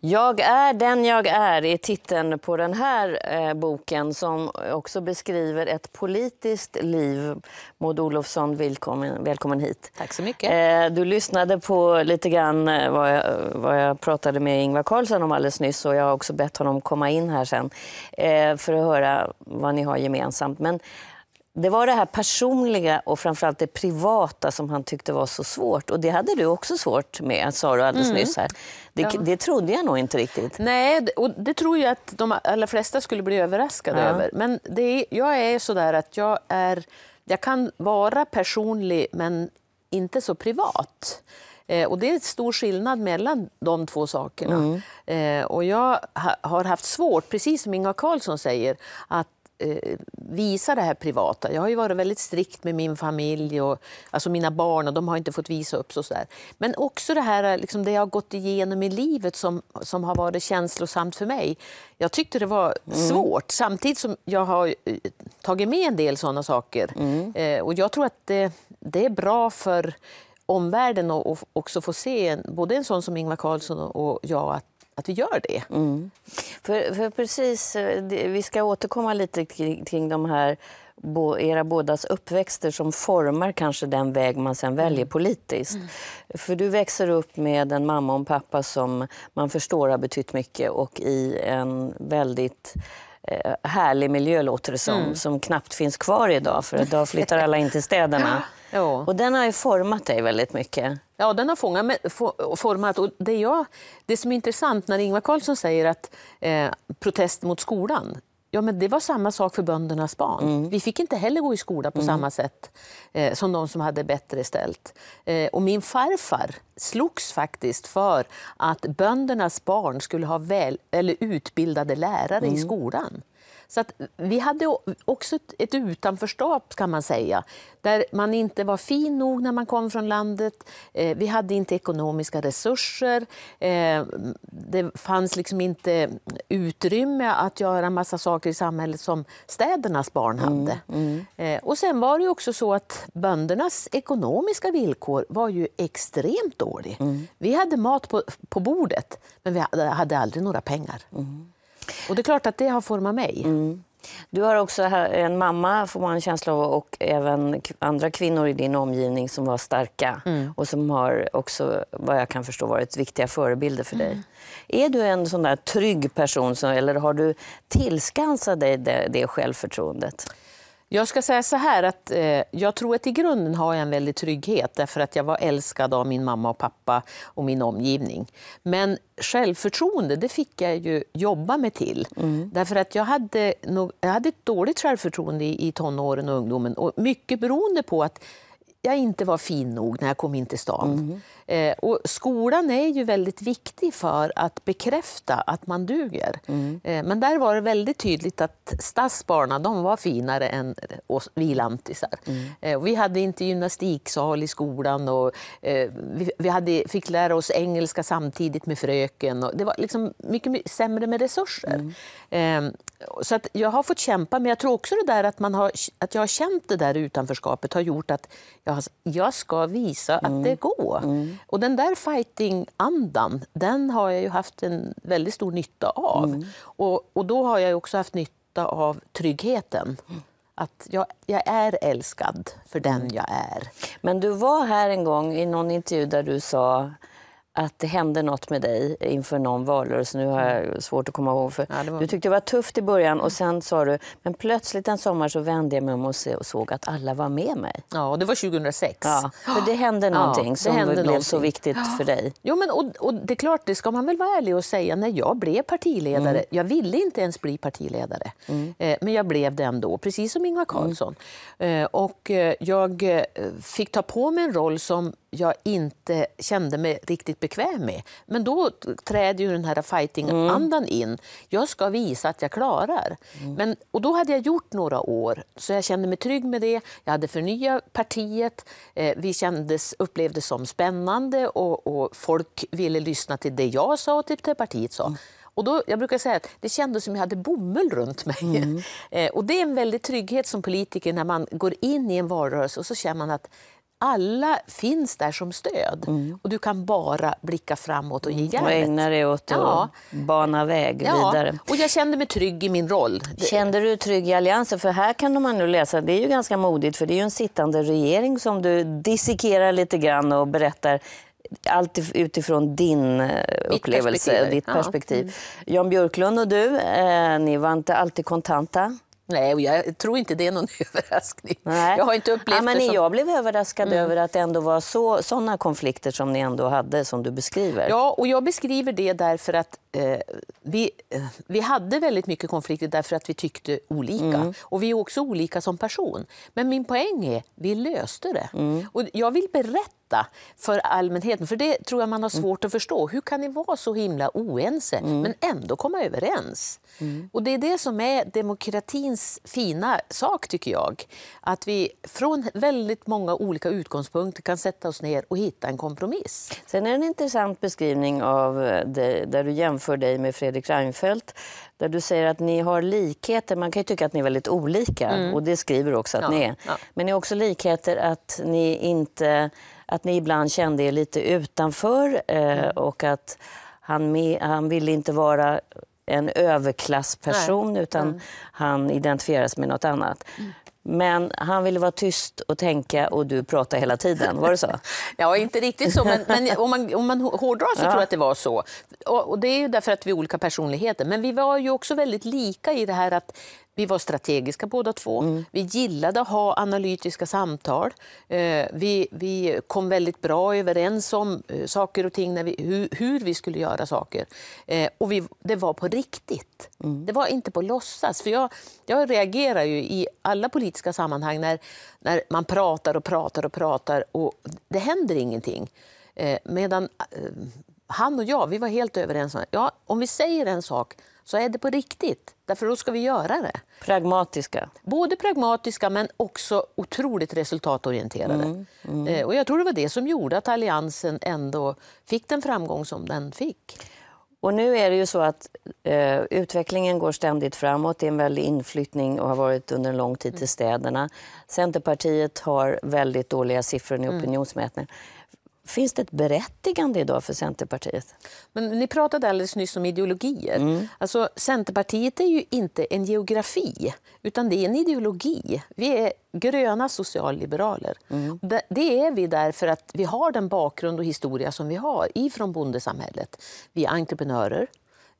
Jag är den jag är är titeln på den här eh, boken som också beskriver ett politiskt liv. Maud Olofsson, välkommen, välkommen hit. Tack så mycket. Eh, du lyssnade på lite grann eh, vad jag, vad jag pratade med Ingvar Carlsson om alldeles nyss och jag har också bett honom komma in här sen eh, för att höra vad ni har gemensamt. Men det var det här personliga och framförallt det privata som han tyckte var så svårt. Och det hade du också svårt med, sa du alldeles mm. nyss. Här. Det, ja. det trodde jag nog inte riktigt. Nej, och det tror jag att de allra flesta skulle bli överraskade ja. över. Men det är, jag är sådär att jag, är, jag kan vara personlig men inte så privat. Eh, och det är en stor skillnad mellan de två sakerna. Mm. Eh, och jag ha, har haft svårt, precis som Inga Karlsson säger, att Eh, visa det här privata. Jag har ju varit väldigt strikt med min familj och alltså mina barn och de har inte fått visa upp så där. Men också det här liksom det jag har gått igenom i livet som, som har varit känslosamt för mig. Jag tyckte det var mm. svårt samtidigt som jag har eh, tagit med en del sådana saker. Mm. Eh, och jag tror att det, det är bra för omvärlden och, också få se en, både en sån som Ingvar Carlsson och jag att att vi gör det. Mm. För, för, precis, eh, vi ska återkomma lite kring, kring de här era bådas uppväxter som formar kanske den väg man sen mm. väljer politiskt. Mm. För du växer upp med en mamma och en pappa som man förstår har betytt mycket och i en väldigt Eh, härlig miljö låter det som, mm. som knappt finns kvar idag för idag flyttar alla in till städerna. Ja. Och den har ju format dig väldigt mycket. Ja, den har fångat, format. Och det, jag, det som är intressant när Ingvar Carlsson säger att eh, protest mot skolan, Ja, men det var samma sak för böndernas barn. Mm. Vi fick inte heller gå i skola på mm. samma sätt eh, som de som hade bättre ställt. Eh, och min farfar slogs faktiskt för att böndernas barn skulle ha väl, eller utbildade lärare mm. i skolan. Så att vi hade också ett, utanförskap, kan man säga, där man inte var fin nog när man kom från landet. Eh, vi hade inte ekonomiska resurser. Eh, det fanns liksom inte utrymme att göra massa saker i samhället som städernas barn mm, hade. Mm, mm. och sen var det också så att böndernas ekonomiska villkor var ju extremt dåliga. Mm. Vi hade mat på, på bordet, men vi hade aldrig några pengar. Mm. Och det är klart att det har format mig. Mm. Du har också en mamma, får man en känsla av, och även andra kvinnor i din omgivning som var starka mm. och som har också, vad jag kan förstå, varit viktiga förebilder för dig. Mm. Är du en sån där trygg person, eller har du tillskansat dig det, det självförtroendet? Jag ska säga så här att eh, jag tror att i grunden har jag en väldig trygghet därför att jag var älskad av min mamma och pappa och min omgivning. Men självförtroende det fick jag ju jobba mig till. Mm. Därför att jag hade, jag hade ett dåligt självförtroende i, i tonåren och ungdomen och mycket beroende på att jag inte var fin nog när jag kom in till stan. Mm. Eh, och skolan är ju väldigt viktig för att bekräfta att man duger. Mm. Eh, men där var det väldigt tydligt att Stas var finare än vi lantisar. Mm. Eh, vi hade inte gymnastiksal i skolan och eh, vi, vi hade, fick lära oss engelska samtidigt med fröken. Och det var liksom mycket, mycket sämre med resurser. Mm. Ehm, så att jag har fått kämpa, men jag tror också det där att, man har, att jag har känt det där utanförskapet har gjort att jag, jag ska visa mm. att det går. Mm. Och den där fighting-andan, den har jag ju haft en väldigt stor nytta av. Mm. Och, och då har jag också haft nytta av tryggheten. Att jag, jag är älskad för den mm. jag är. Men du var här en gång i någon intervju där du sa att det hände nåt med dig inför någon valrörelse. Nu har jag svårt att komma ihåg. För ja, var... Du tyckte det var tufft i början och sen sa du, men plötsligt en sommar så vände jag mig om och såg att alla var med mig. Ja, och det var 2006. Ja, för det hände någonting ja, som hände blev någonting. så viktigt för dig. Jo, men och, och, det är klart, det ska man väl vara ärlig och säga. När jag blev partiledare, mm. jag ville inte ens bli partiledare, mm. Eh, men jag blev det ändå, precis som Ingvar mm. Carlsson. Mm. och eh, jag fick ta på mig en roll som jag inte kände mig riktigt bekväm med. Men då träder ju den här fighting-andan mm. in. Jag ska visa att jag klarar. Mm. Men, och då hade jag gjort några år, så jag kände mig trygg med det. Jag hade förnyat partiet. Eh, vi kändes, upplevdes som spännande och, och, folk ville lyssna till det jag sa och typ till det partiet sa. Mm. Och då, jag brukar säga att det kändes som jag hade bomull runt mig. Mm. Eh, och det är en väldig trygghet som politiker när man går in i en valrörelse och så känner man att alla finns där som stöd. Mm. Och Du kan bara blicka framåt och ge mm. järnet. Och ägna dig åt att ja. bana väg ja. vidare. Och jag kände mig trygg i min roll. Kände du trygg i Alliansen? För här kan man nu läsa, det är ju ganska modigt, för det är ju en sittande regering som du dissekerar lite grann och berättar allt utifrån din eh, upplevelse och ditt ja. perspektiv. Mm. Jan Björklund och du, eh, ni var inte alltid kontanta. Nej, och jag tror inte det är någon överraskning. Nej. Jag har inte upplevt ja, men det som... Jag blev överraskad mm. över att det ändå var så, sådana konflikter som ni ändå hade, som du beskriver. Ja, och jag beskriver det därför att eh, vi, eh, vi hade väldigt mycket konflikter därför att vi tyckte olika. Mm. Och vi är också olika som person. Men min poäng är, vi löste det. Mm. Och jag vill berätta berätta för allmänheten. För det tror jag man har svårt att förstå. Hur kan ni vara så himla oense mm. men ändå komma överens? Mm. Och det är det som är demokratins fina sak tycker jag. Att vi från väldigt många olika utgångspunkter kan sätta oss ner och hitta en kompromiss. Sen är det en intressant beskrivning av eh, det, där du jämför dig med Fredrik Reinfeldt där du säger att ni har likheter. Man kan ju tycka att ni är väldigt olika mm. och det skriver också att ja, ni är. Ja. Men ni har också likheter att ni inte att ni ibland kände er lite utanför eh, mm. och att han, med, han ville inte vara en överklassperson Nej. utan mm. han identifieras med något annat. Mm. Men han ville vara tyst och tänka och du pratade hela tiden. Var det så? ja, inte riktigt så, men, men, om, man, om man hårdrar så ja. tror jag att det var så. Och, och, Det är ju därför att vi är olika personligheter. Men vi var ju också väldigt lika i det här att vi var strategiska båda två. Mm. Vi gillade att ha analytiska samtal. Eh, vi, vi kom väldigt bra överens om eh, saker och ting, när vi, hur, hur vi skulle göra saker. Eh, och vi, det var på riktigt. Mm. Det var inte på låtsas. För jag, jag reagerar ju i alla politiska sammanhang när, när man pratar och pratar och pratar och det händer ingenting. Medan han och jag, vi var helt överens om ja, om vi säger en sak så är det på riktigt. Därför då ska vi göra det. Pragmatiska. Både pragmatiska men också otroligt resultatorienterade. Mm, mm. Eh, och jag tror det var det som gjorde att alliansen ändå fick den framgång som den fick. Och nu är det ju så att eh, utvecklingen går ständigt framåt. Det är en väldig inflyttning och har varit under en lång tid till mm. städerna. Centerpartiet har väldigt dåliga siffror i mm. opinionsmätningar. Finns det ett berättigande idag för Centerpartiet? Men ni pratade alldeles nyss om ideologier. Mm. Alltså, Centerpartiet är ju inte en geografi, utan det är en ideologi. Vi är gröna socialliberaler. Mm. Det är vi därför att vi har den bakgrund och historia som vi har ifrån bondesamhället. Vi är entreprenörer,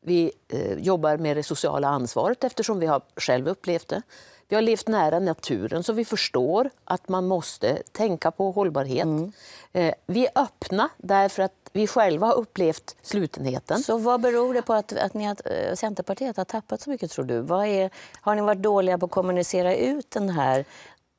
vi eh, jobbar med det sociala ansvaret eftersom vi har själv upplevt det. Vi har levt nära naturen så vi förstår att man måste tänka på hållbarhet. Mm. Eh, vi är öppna därför att vi själva har upplevt slutenheten. Så vad beror det på att, att ni har, eh, Centerpartiet har tappat så mycket tror du? Vad är, har ni varit dåliga på att kommunicera ut den här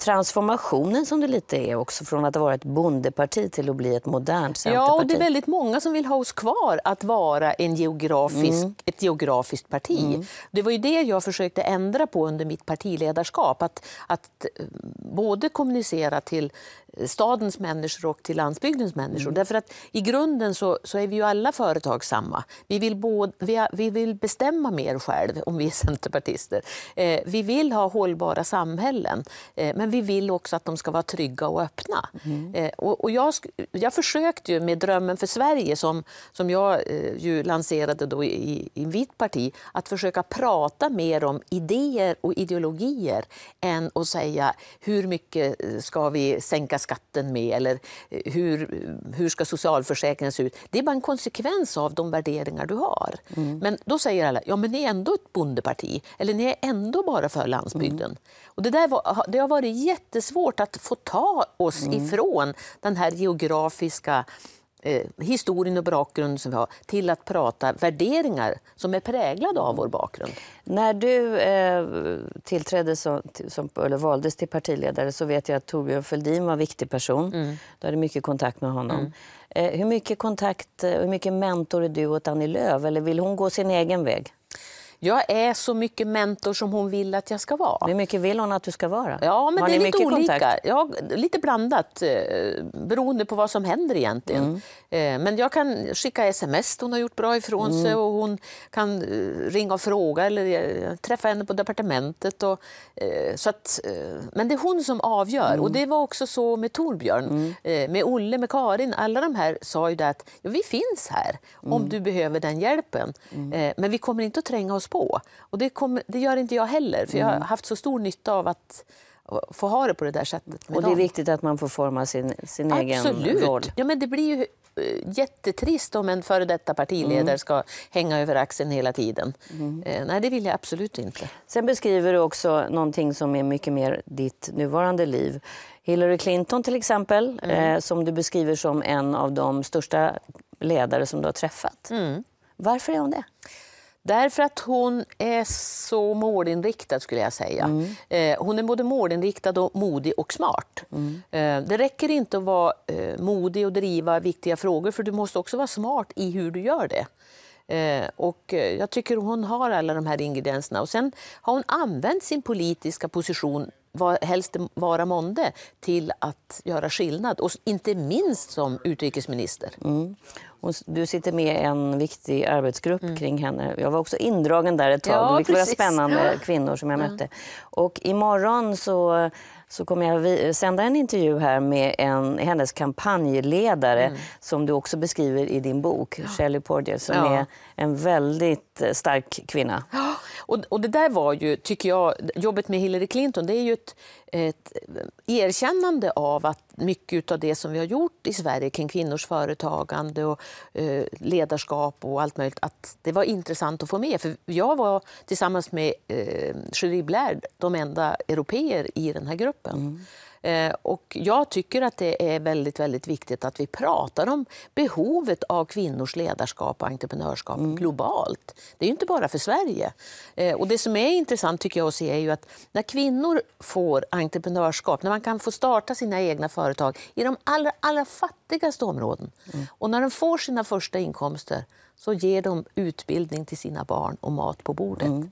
transformationen som det lite är också från att ha varit ett bondeparti till att bli ett modernt centerparti. Ja, och det är väldigt många som vill ha oss kvar att vara en geografisk, mm. ett geografiskt parti. Mm. Det var ju det jag försökte ändra på under mitt partiledarskap, att, att eh, både kommunicera till stadens människor och till landsbygdens människor. Mm. Därför att i grunden så, så är vi ju alla företagsamma. Vi vill, både, vi, vi vill bestämma mer själv om vi är centerpartister. Eh, vi vill ha hållbara samhällen, eh, men vi vill också att de ska vara trygga och öppna. Mm. Eh, och, och jag, jag försökte ju med Drömmen för Sverige, som, som jag eh, ju lanserade då i, i mitt parti, att försöka prata mer om idéer och ideologier än att säga hur mycket eh, ska vi sänka skatten med? Eller eh, hur, hur ska socialförsäkringen se ut? Det är bara en konsekvens av de värderingar du har. Mm. Men då säger alla, ja men ni är ändå ett bondeparti. Eller ni är ändå bara för landsbygden. Mm. Och det, där var, det har varit jättesvårt att få ta oss mm. ifrån den här geografiska eh, historien och bakgrund som vi har till att prata värderingar som är präglade av vår bakgrund. När du eh, tillträdde som, som, eller valdes till partiledare så vet jag att Torbjörn Fälldin var en viktig person. Mm. Du hade mycket kontakt med honom. Mm. Eh, hur mycket kontakt, eh, hur mycket mentor är du åt Annie Lööf? Eller vill hon gå sin egen väg? jag är så mycket mentor som hon vill att jag ska vara. Hur mycket vill hon att du ska vara? Ja, men Har det är lite olika. Ja, lite blandat eh, beroende på vad som händer egentligen. Mm. Eh, men jag kan skicka sms hon har gjort bra ifrån mm. sig och hon kan eh, ringa och fråga eller träffa henne på departementet. Och, så att, men det är hon som avgör. Mm. Och det var också så med Torbjörn, mm. med Olle, med Karin. Alla de här sa ju att ja, vi finns här om mm. du behöver den hjälpen. Mm. Men vi kommer inte att tränga oss på. Och det, kommer, det gör inte jag heller, för jag har mm. haft så stor nytta av att eh, få ha det på det där sättet. och det är viktigt att man får forma sin, sin egen roll. Ja, det blir ju eh, jättetrist om en före detta partiledare mm. ska hänga över axeln hela tiden. Mm. Eh, nej, det vill jag absolut inte. Sen beskriver du också någonting som är mycket mer ditt nuvarande liv. Hillary Clinton till exempel, mm. eh, som du beskriver som en av de största ledare som du har träffat. Mm. Varför är hon det? Därför att hon är så målinriktad, skulle jag säga. Mm. Eh, hon är både målinriktad, och modig och smart. Mm. Eh, det räcker inte att vara eh, modig och driva viktiga frågor, för du måste också vara smart i hur du gör det. Och jag tycker hon har alla de här ingredienserna. Och sen har hon använt sin politiska position helst vara månde till att göra skillnad, och inte minst som utrikesminister. Mm du sitter med i en viktig arbetsgrupp mm. kring henne. Jag var också indragen där ett tag, ja, vilket var spännande kvinnor som jag mm. mötte. Och imorgon så, så kommer jag sända en intervju här med en, hennes kampanjledare mm. som du också beskriver i din bok, ja. Shelley Pordier, som ja. är en väldigt eh, stark kvinna. Och, och det där var ju, tycker jag, jobbet med Hillary Clinton, det är ju ett ett eh, erkännande av att mycket av det som vi har gjort i Sverige kring kvinnors företagande och eh, ledarskap och allt möjligt, att det var intressant att få med. För jag var tillsammans med eh, Julie Blair de enda europeer i den här gruppen. Mm. Eh, och jag tycker att det är väldigt, väldigt viktigt att vi pratar om behovet av kvinnors ledarskap och entreprenörskap mm. globalt. Det är inte bara för Sverige. Eh, och det som är intressant tycker jag att se är ju att när kvinnor får entreprenörskap, när man kan få starta sina egna företag i de allra, allra fattigaste områden mm. och när de får sina första inkomster så ger de utbildning till sina barn och mat på bordet. Mm.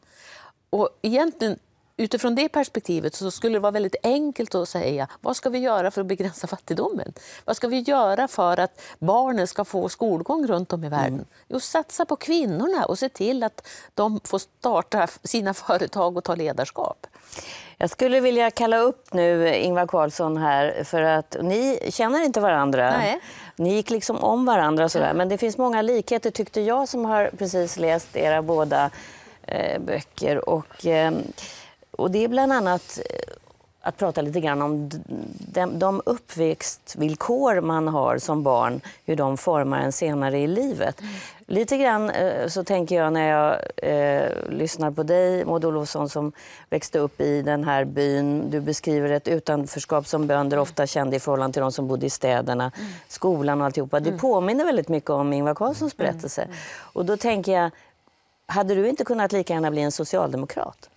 Och egentligen utifrån det perspektivet så skulle det vara väldigt enkelt att säga vad ska vi göra för att begränsa fattigdomen? Vad ska vi göra för att barnen ska få skolgång runt om i världen? Mm. Jo, satsa på kvinnorna och se till att de får starta sina företag och ta ledarskap. Jag skulle vilja kalla upp nu Ingvar Carlsson här, för att ni känner inte varandra. Nej. Ni gick liksom om varandra, sådär. men det finns många likheter tyckte jag som har precis läst era båda eh, böcker. Och, eh, och det är bland annat eh, att prata lite grann om de, de uppväxtvillkor man har som barn, hur de formar en senare i livet. Mm. Lite grann eh, så tänker jag när jag eh, lyssnar på dig, Maud Olofsson, som växte upp i den här byn. Du beskriver ett utanförskap som bönder ofta kände i förhållande till de som bodde i städerna, mm. skolan och alltihopa. Det mm. påminner väldigt mycket om Ingvar Carlssons berättelse. Och då tänker jag, hade du inte kunnat lika gärna bli en socialdemokrat?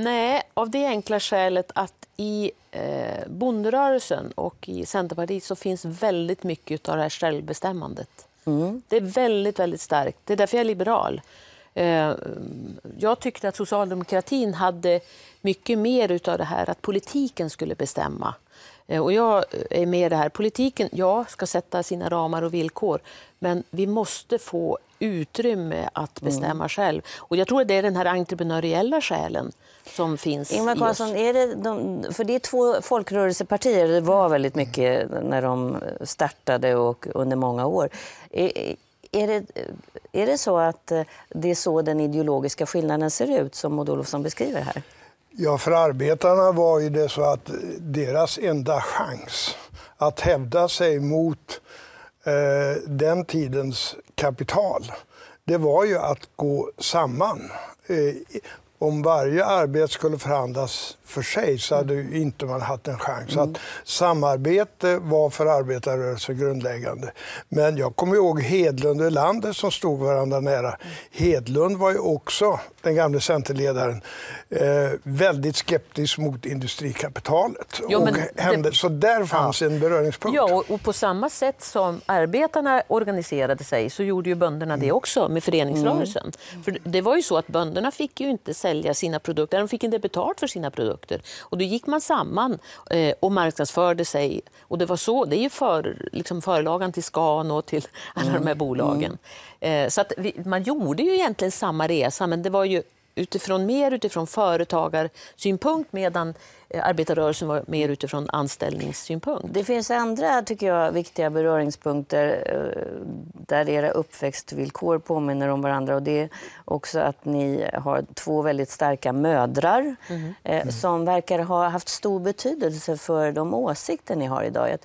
Nej, av det enkla skälet att i eh, bonderörelsen och i Centerpartiet så finns väldigt mycket av det här självbestämmandet. Mm. Det är väldigt, väldigt starkt. Det är därför jag är liberal. Eh, jag tyckte att socialdemokratin hade mycket mer av det här att politiken skulle bestämma. Eh, och jag är med i det här. Politiken ja, ska sätta sina ramar och villkor men vi måste få utrymme att mm. bestämma mm. själv. Och jag tror att det är den här entreprenöriella själen som finns Ingvar Carlsson, Är det de, för det är två folkrörelsepartier, det var väldigt mycket när de startade och under många år. Är, är, det, är det så att eh, det är så den ideologiska skillnaden ser ut som Maud Olofsson beskriver här? Ja, för arbetarna var ju det så att deras enda chans att hävda sig mot Eh, den tidens kapital, det var ju att gå samman. Eh, om varje arbete skulle förhandlas för sig så hade mm. inte man haft en chans. Mm. Att samarbete var för arbetarrörelsen grundläggande. Men jag kommer ihåg Hedlund och Erlander som stod varandra nära. Mm. Hedlund var ju också, den gamle centerledaren, eh, väldigt skeptisk mot industrikapitalet. Jo, och hände, det... Så där fanns ja. en beröringspunkt. Ja, och, på samma sätt som arbetarna organiserade sig så gjorde ju bönderna det mm. också med föreningsrörelsen. Mm. För det var ju så att bönderna fick ju inte sälja sina produkter. De fick inte betalt för sina produkter. Och då gick man samman eh, och marknadsförde sig. Och det, var så, det är ju för, liksom förlagan till Scan och till alla mm. de här mm, mm. bolagen. Mm. Eh, så att vi, man gjorde ju egentligen samma resa, men det var ju utifrån, mer utifrån företagarsynpunkt medan eh, arbetarrörelsen var mer utifrån anställningssynpunkt. Det finns andra tycker jag, viktiga beröringspunkter eh, där era uppväxtvillkor påminner om varandra. Och det är också att ni har två väldigt starka mödrar mm. som verkar ha haft stor betydelse för de åsikter ni har idag.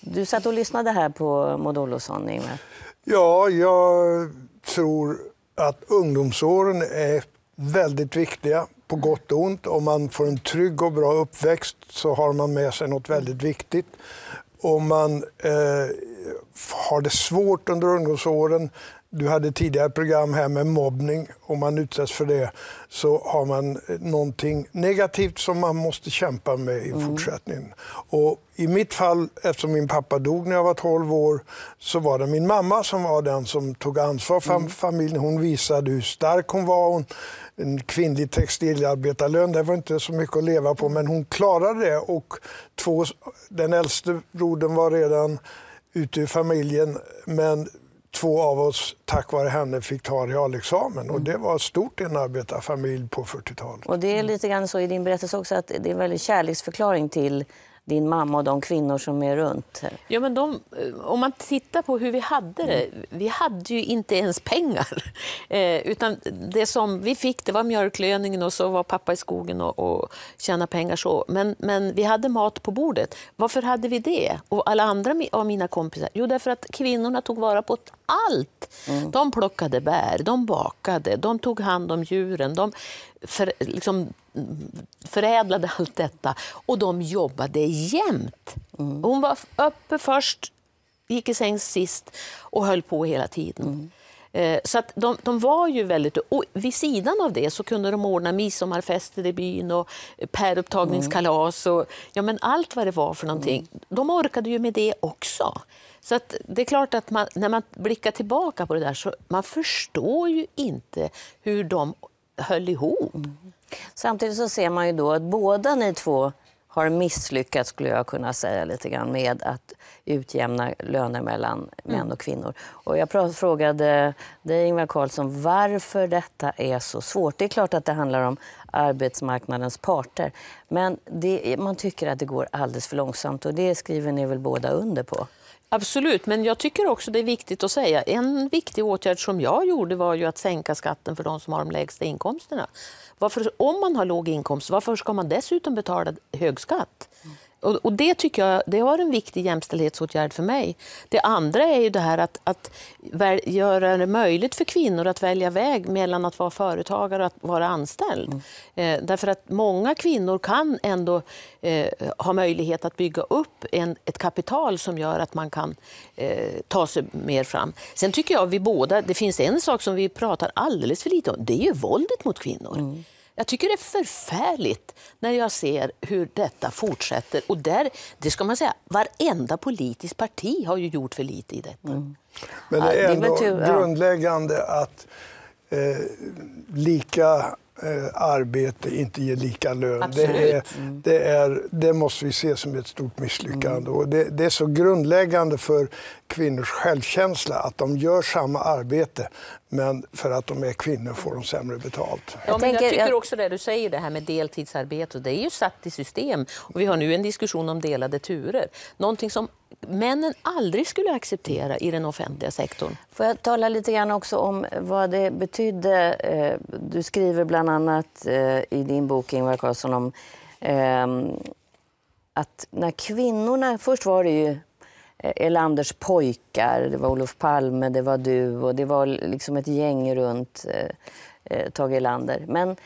Du satt och lyssnade här på Maud Olofsson, Ja, jag tror att ungdomsåren är väldigt viktiga på gott och ont. Om man får en trygg och bra uppväxt så har man med sig något väldigt viktigt. Om man eh, har det svårt under ungdomsåren du hade tidigare program här med mobbning. Om man utsätts för det så har man eh, någonting negativt som man måste kämpa med i mm. fortsättningen. Och I mitt fall, eftersom min pappa dog när jag var 12 år, så var det min mamma som var den som tog ansvar för mm. familjen. Hon visade hur stark hon var. Hon, en kvinnlig textilarbetarlön, det var inte så mycket att leva på, men hon klarade det. Och två, den äldste brodern var redan ute ur familjen, men två av oss tack vare henne fick ta realexamen. Mm. Och det var stort i en arbetarfamilj på 40-talet. Och det är lite grann så i din berättelse också att det är en väldig kärleksförklaring till din mamma och de kvinnor som är runt? Ja, men de, eh, om man tittar på hur vi hade det, mm. vi hade ju inte ens pengar. Eh, utan det som vi fick det var mjölklöningen och så var pappa i skogen och, och tjäna pengar så. Men, men vi hade mat på bordet. Varför hade vi det? Och alla andra av mina kompisar? Jo, därför att kvinnorna tog vara på allt. Mm. De plockade bär, de bakade, de tog hand om djuren, de för, liksom, förädlade allt detta och de jobbade jämt. Mm. Hon var uppe först, gick i säng sist och höll på hela tiden. Mm. Eh, så att de, de, var ju väldigt... Och vid sidan av det så kunde de ordna midsommarfester i byn och pärupptagningskalas och ja, men allt vad det var för någonting. Mm. De orkade ju med det också. Så att det är klart att man, när man blickar tillbaka på det där så man förstår ju inte hur de höll ihop. Mm. Samtidigt så ser man ju då att båda ni två har misslyckats skulle jag kunna säga lite grann med att utjämna löner mellan mm. män och kvinnor. Och jag frågade dig Ingvar Carlsson varför detta är så svårt. Det är klart att det handlar om arbetsmarknadens parter. Men det, man tycker att det går alldeles för långsamt och det skriver ni väl båda under på? Absolut, men jag tycker också det är viktigt att säga. En viktig åtgärd som jag gjorde var ju att sänka skatten för de som har de lägsta inkomsterna. Varför, om man har låg inkomst, varför ska man dessutom betala hög skatt? Och, och, det tycker jag det var en viktig jämställdhetsåtgärd för mig. Det andra är ju det här att, att väl, göra det möjligt för kvinnor att välja väg mellan att vara företagare och att vara anställd. Mm. Eh, därför att många kvinnor kan ändå eh, ha möjlighet att bygga upp en, ett kapital som gör att man kan eh, ta sig mer fram. Sen tycker jag vi båda, det finns en sak som vi pratar alldeles för lite om, det är ju våldet mot kvinnor. Mm. Jag tycker det är förfärligt när jag ser hur detta fortsätter. Och där, det ska man säga, varenda politiskt parti har ju gjort för lite i detta. Mm. Men det är ändå grundläggande att eh, lika eh, arbete inte ger lika lön. Det, är, mm. det, är, det, måste vi se som ett stort misslyckande. Mm. Och det, det, är så grundläggande för kvinnors självkänsla att de gör samma arbete men för att de är kvinnor får de sämre betalt. Ja, jag, jag tycker också det du säger, det här med deltidsarbete, det är ju satt i system. Och vi har nu en diskussion om delade turer. Någonting som männen aldrig skulle acceptera i den offentliga sektorn. Får jag tala lite grann också om vad det betydde? Eh, du skriver bland annat eh, i din bok, Ingvar Carlsson, om ehm, att när kvinnorna... Först var det ju Eh, Elanders pojkar, det var Olof Palme, det var du och det var liksom ett gäng runt eh, eh, Tage Erlander. Men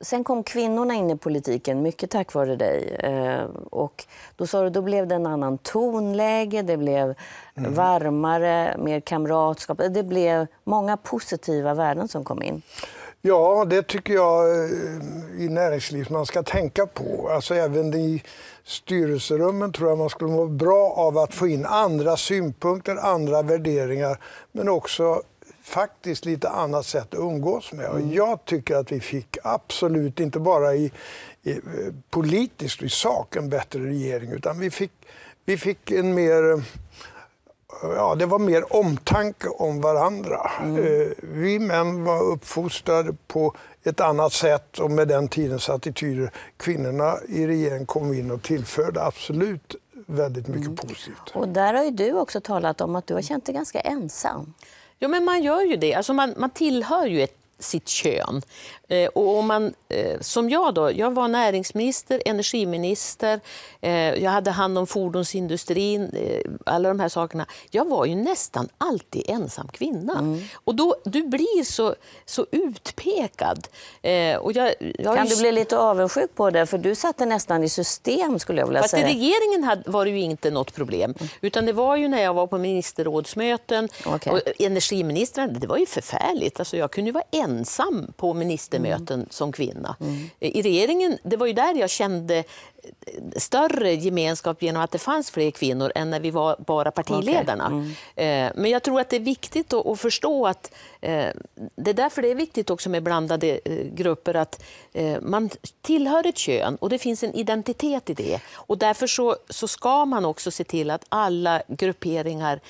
sen kom kvinnorna in i politiken, mycket tack vare dig. Eh, och då, sa du, då blev det en annan tonläge, det blev mm. varmare, mer kamratskap. Eh, det blev många positiva värden som kom in. Ja, det tycker jag i näringslivet man ska tänka på. Alltså även i... De styrelserummen tror jag man skulle må bra av att få in andra synpunkter, andra värderingar, men också faktiskt lite annat sätt att umgås med. Och mm. jag tycker att vi fick absolut, inte bara i, i politiskt i sak, en bättre regering, utan vi fick, vi fick en mer ja, det var mer omtanke om varandra. Mm. Eh, vi män var uppfostrade på ett annat sätt och med den tidens attityder. Kvinnorna i regeringen kom in och tillförde absolut väldigt mycket mm. positivt. Och där har ju du också talat om att du har känt dig ganska ensam. Ja, men man gör ju det. Alltså man, man tillhör ju ett sitt kön. Eh, och om man, eh, som jag då, jag var näringsminister, energiminister, eh, jag hade hand om fordonsindustrin, alla de här sakerna. Jag var ju nästan alltid ensam kvinna. Mm. Och då, du blir så, så utpekad. Och jag, jag kan ju... du bli lite avundsjuk på det? För du satte nästan i system skulle jag vilja Fast säga. i regeringen hade, var det ju inte något problem. Mm. Utan det var ju när jag var på ministerrådsmöten okay. och energiministrarna, det var ju förfärligt. Alltså jag kunde vara ensam ensam på ministermöten mm. som kvinna. Mm. I regeringen, det var ju där jag kände större gemenskap genom att det fanns fler kvinnor än när vi var bara partiledarna. Okay. Mm. Eh, men jag tror att det är viktigt att förstå att eh, det är därför det är viktigt också med blandade eh, grupper att man tillhör ett kön och det finns en identitet i det. Och därför så, så ska man också se till att alla grupperingar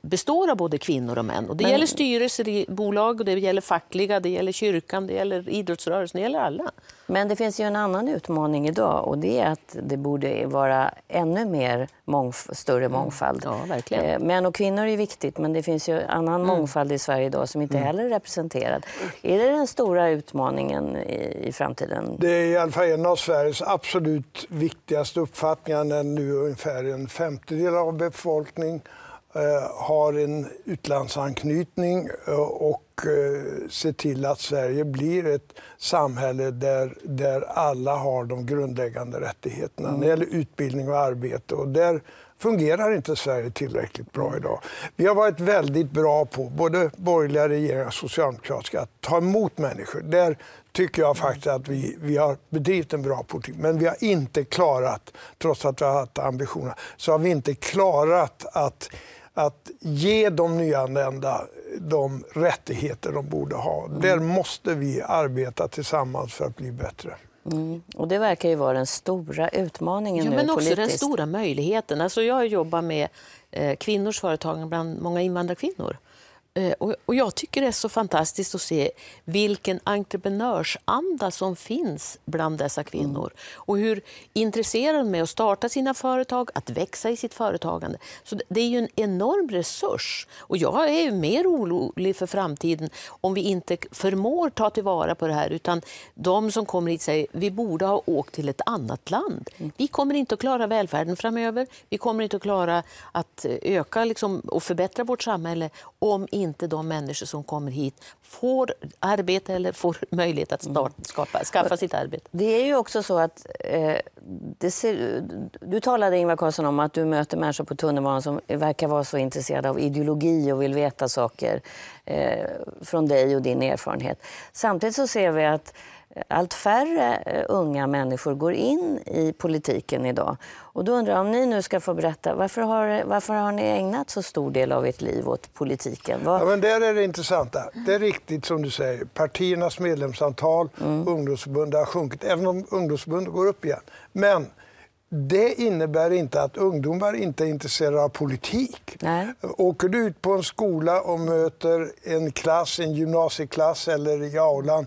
består av både kvinnor och män. Och det Men... gäller styrelser i bolag, och det gäller fackliga, det gäller kyrkan, det gäller idrottsrörelsen, det gäller alla. Men det finns ju en annan utmaning idag och det det att det borde vara ännu mer mångf större mm. mångfald. Ja, verkligen. Eh, män och kvinnor är viktigt, men det finns ju annan mm. mångfald i Sverige idag som inte mm. heller är representerad. Är det den stora utmaningen i, i framtiden? Det är i alla fall en av Sveriges absolut viktigaste uppfattningar när nu ungefär en femtedel av befolkningen Eh, har en utlandsanknytning eh, och eh, ser till att Sverige blir ett samhälle där, där alla har de grundläggande rättigheterna mm. när det gäller utbildning och arbete. Och där fungerar inte Sverige tillräckligt bra idag. Vi har varit väldigt bra på, både borgerliga regeringar och socialdemokratiska, att ta emot människor. Där tycker jag faktiskt att vi, vi har bedrivit en bra politik. Men vi har inte klarat, trots att vi har haft ambitioner, så har vi inte klarat att att ge de nyanlända de rättigheter de borde ha. Mm. Där måste vi arbeta tillsammans för att bli bättre. Mm. Och Det verkar ju vara den stora utmaningen ja, nu också politiskt. den stora möjligheten. Alltså jag jobbar med eh, kvinnors företagande bland många invandrarkvinnor. Eh, och jag tycker det är så fantastiskt att se vilken entreprenörsanda som finns bland dessa kvinnor. Mm. Och hur intresserade de är att starta sina företag, att växa i sitt företagande. Så det är ju en enorm resurs. Och jag är ju mer orolig för framtiden om vi inte förmår ta tillvara på det här. Utan de som kommer hit säger att vi borde ha åkt till ett annat land. Mm. Vi kommer inte att klara välfärden framöver. Vi kommer inte att klara att eh, öka liksom, och förbättra vårt samhälle om inte de människor som kommer hit får arbete eller får möjlighet att start, mm. skapa, skaffa sitt arbete. Det är ju också så att... Eh, ser, du talade, Ingvar Carlsson, om att du möter människor på tunnelbanan som verkar vara så intresserade av ideologi och vill veta saker eh, från dig och din erfarenhet. Samtidigt så ser vi att allt färre eh, unga människor går in i politiken idag. Och då undrar jag, om ni nu ska få berätta, varför har, varför har ni ägnat så stor del av ert liv åt politiken? Var... Ja, men där är det intressanta. Det är riktigt som du säger, partiernas medlemsantal, mm. ungdomsförbundet har sjunkit, även om ungdomsförbundet går upp igen. Men det innebär inte att ungdomar inte är intresserade av politik. Nej. Åker du ut på en skola och möter en klass, en gymnasieklass eller i aulan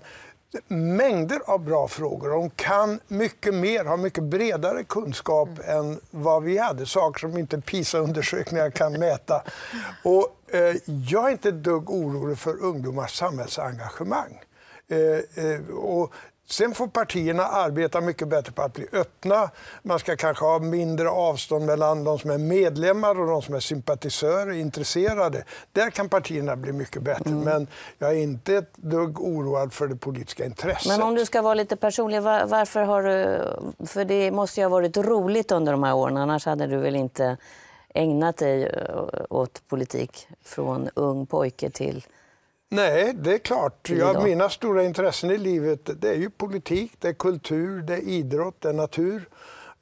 mängder av bra frågor. Hon kan mycket mer, har mycket bredare kunskap mm. än vad vi hade. Saker som inte PISA-undersökningar kan mäta. Och, eh, jag är inte ett dugg orolig för ungdomars samhällsengagemang. Eh, eh, och Sen får partierna arbeta mycket bättre på att bli öppna. Man ska kanske ha mindre avstånd mellan de som är medlemmar och de som är sympatisörer, intresserade. Där kan partierna bli mycket bättre. Mm. Men jag är inte ett dugg oroad för det politiska intresset. Men om du ska vara lite personlig, varför har du... För det måste ju ha varit roligt under de här åren, annars hade du väl inte ägnat dig åt politik från ung pojke till Nej, det är klart. Jag, mina stora intressen i livet det är ju politik, det är kultur, det är idrott, det är natur.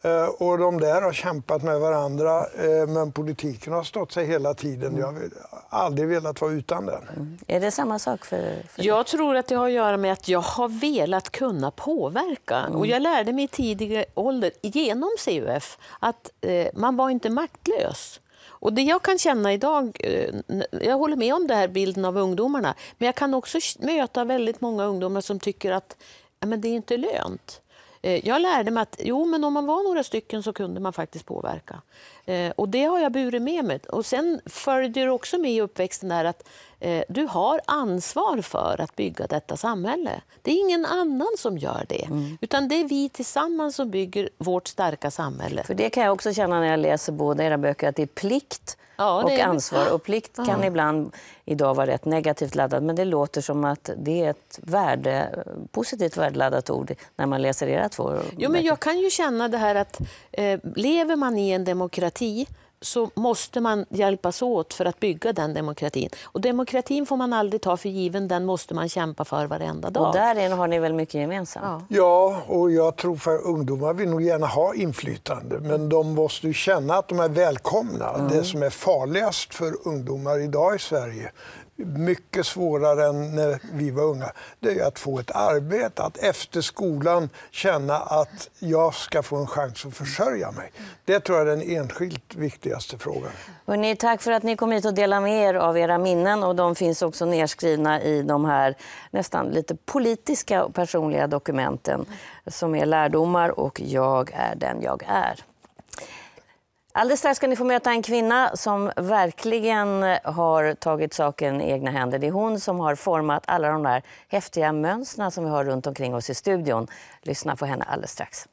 Eh, och de där har kämpat med varandra, eh, men politiken har stått sig hela tiden. Jag har aldrig velat vara utan den. Mm. Är det samma sak för, för Jag tror att det har att göra med att jag har velat kunna påverka. Mm. Och jag lärde mig i tidig ålder, genom CUF, att eh, man var inte maktlös. Och det jag kan känna idag, eh, jag håller med om den här bilden av ungdomarna, men jag kan också möta väldigt många ungdomar som tycker att ja, men det är inte lönt. Eh, jag lärde mig att jo, men om man var några stycken så kunde man faktiskt påverka. Eh, och det har jag burit med mig. Och sen följer också med i uppväxten där att eh, du har ansvar för att bygga detta samhälle. Det är ingen annan som gör det. Mm. Utan det är vi tillsammans som bygger vårt starka samhälle. För det kan jag också känna när jag läser båda era böcker, att det är plikt ja, och är... ansvar. Och plikt kan ja. ibland idag vara rätt negativt laddat men det låter som att det är ett värde, positivt värdeladdat ord när man läser era två jo, men Jag kan ju känna det här att eh, lever man i en demokrati demokrati så måste man hjälpas åt för att bygga den demokratin. Och demokratin får man aldrig ta för given, den måste man kämpa för varenda dag. Och där har ni väl mycket gemensamt? Ja, ja och jag tror för ungdomar vill nog gärna ha inflytande, men de måste ju känna att de är välkomna. Mm. Det som är farligast för ungdomar idag i Sverige mycket svårare än när vi var unga, det är att få ett arbete. Att efter skolan känna att jag ska få en chans att försörja mig. Det tror jag är den enskilt viktigaste frågan. Hörrni, tack för att ni kom hit och delade med er av era minnen. Och de finns också nedskrivna i de här nästan lite politiska och personliga dokumenten som är lärdomar och jag är den jag är. Alldeles strax ska ni få möta en kvinna som verkligen har tagit saken i egna händer. Det är hon som har format alla de där häftiga mönstren som vi har runt omkring oss i studion. Lyssna på henne alldeles strax.